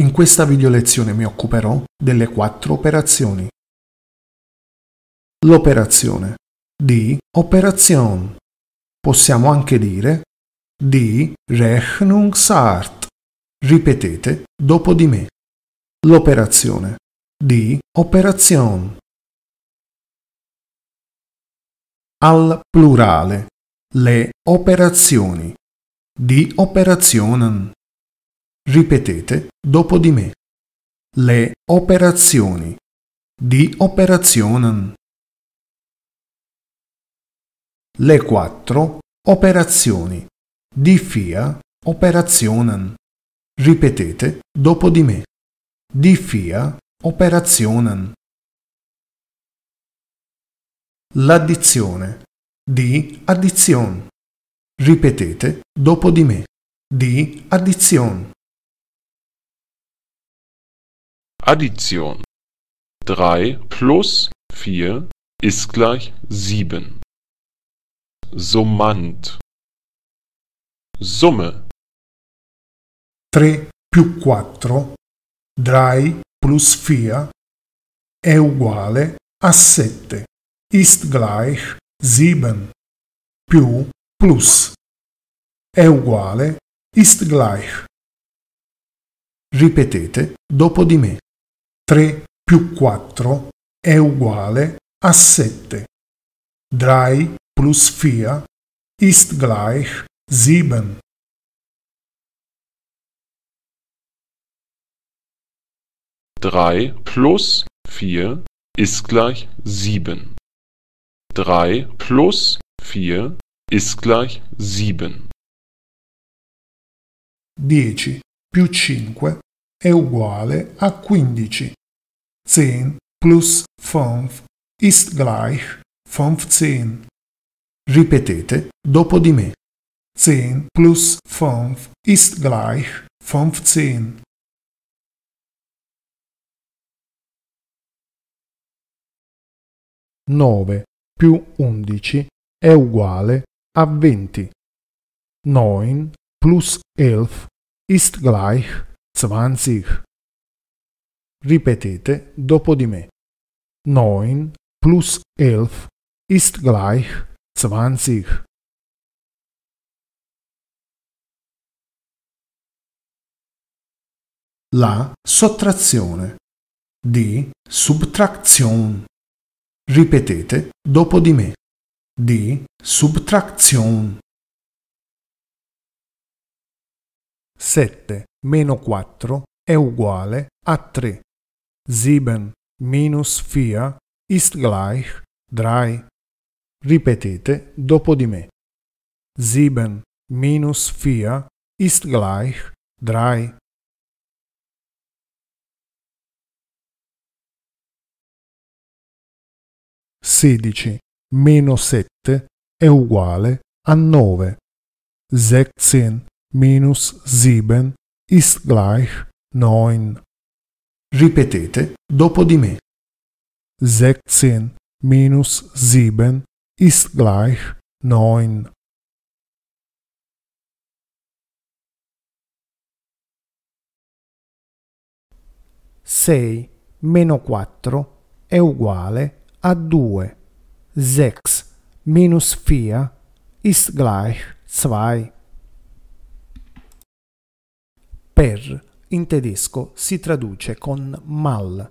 In questa video lezione mi occuperò delle quattro operazioni. L'operazione di operazione. Possiamo anche dire di Rechnungsart. Ripetete dopo di me. L'operazione di operazione. Al plurale. Le operazioni. Di Operationen. Ripetete dopo di me. Le operazioni. Di Operationen. Le quattro operazioni. Di vier Operationen. Ripetete dopo di me. Di vier Operationen. L'addizione. Di Addition. Ripetete dopo di me. Di addizione. Addition. Drei plus vier ist gleich sieben. Sommand. Summe. 3 più 4, dry plus 4, è uguale a 7. Ist gleich 7 più plus è uguale ist gleich. Ripetete dopo di me. 3 più 4 è uguale a 7. Drei plus vier ist gleich sieben. Drei plus vier ist gleich sieben. Drei plus vier ist gleich sieben. Dieci più cinque è uguale a 15. 10 plus 5 ist gleich 15. Ripetete dopo di me. 10 plus 5 ist gleich 15. Nove più undici è uguale a venti. Neun plus elf ist gleich 20. Ripetete dopo di me. Neun plus elf ist gleich zwanzig. La sottrazione. Di subtraction. Ripetete dopo di me. Di subtraction. 7 meno 4 è uguale a 3. 7 minus 4 ist gleich 3. Ripetete dopo di me. 7 minus 4 ist gleich 3. Sedici meno sette è uguale a nove. 16 minus sieben ist gleich 9. Ripetete dopo di me. 16 minus 7 ist gleich 9. Sei meno 4 è uguale a 2. 6 minus 4 ist gleich 2. Per in tedesco si traduce con mal,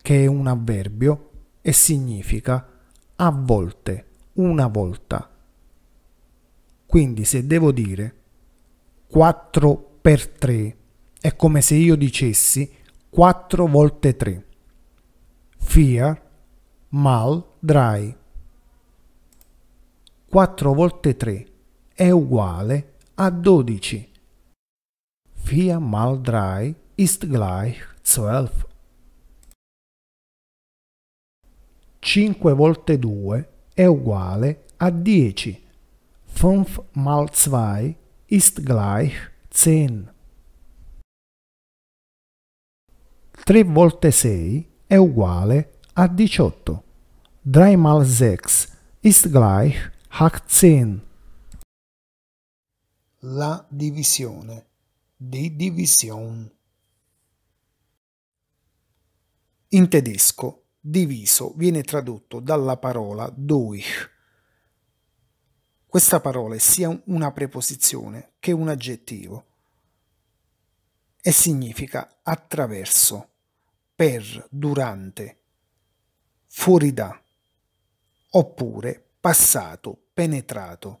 che è un avverbio e significa a volte, una volta. Quindi se devo dire 4 per 3 è come se io dicessi 4 volte 3. Vier mal drei. 4 volte 3 è uguale a 12. Vier mal drei ist gleich zwölf. 5 volte 2 è uguale a 10. 5 mal 2 ist gleich 10. 3 volte 6 è uguale a 18. 3 mal 6 ist gleich 18. La divisione di Division. In tedesco, diviso viene tradotto dalla parola durch. Questa parola è sia una preposizione che un aggettivo e significa attraverso, per, durante, fuori da, oppure passato, penetrato.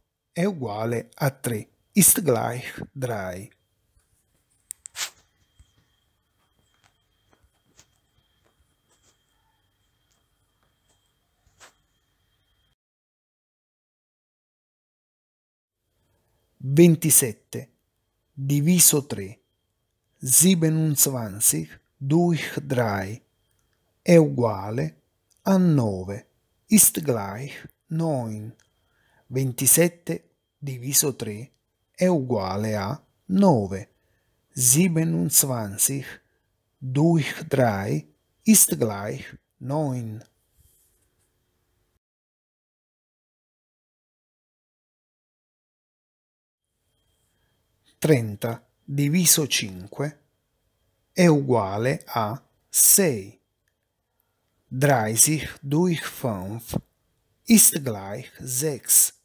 è uguale a 3. Ist gleich 3. Ventisette diviso tre. Siebenundzwanzig durch drei. è uguale a nove. ist gleich neun. Ventisette diviso 3 è uguale a 9. 27 durch 3 ist gleich 9. Trenta diviso cinque è uguale a sei. 30 durch fünf ist gleich 6.